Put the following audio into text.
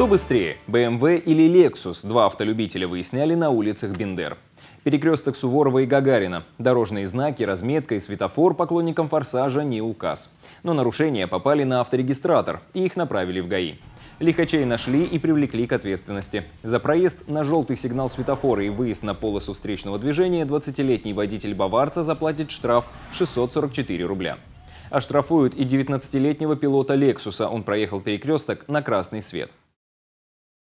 Кто быстрее, BMW или Lexus, два автолюбителя выясняли на улицах Бендер. Перекресток Суворова и Гагарина. Дорожные знаки, разметка и светофор поклонникам «Форсажа» не указ. Но нарушения попали на авторегистратор, и их направили в ГАИ. Лихачей нашли и привлекли к ответственности. За проезд на желтый сигнал светофора и выезд на полосу встречного движения 20-летний водитель «Баварца» заплатит штраф 644 рубля. Оштрафуют и 19-летнего пилота «Лексуса». Он проехал перекресток на красный свет.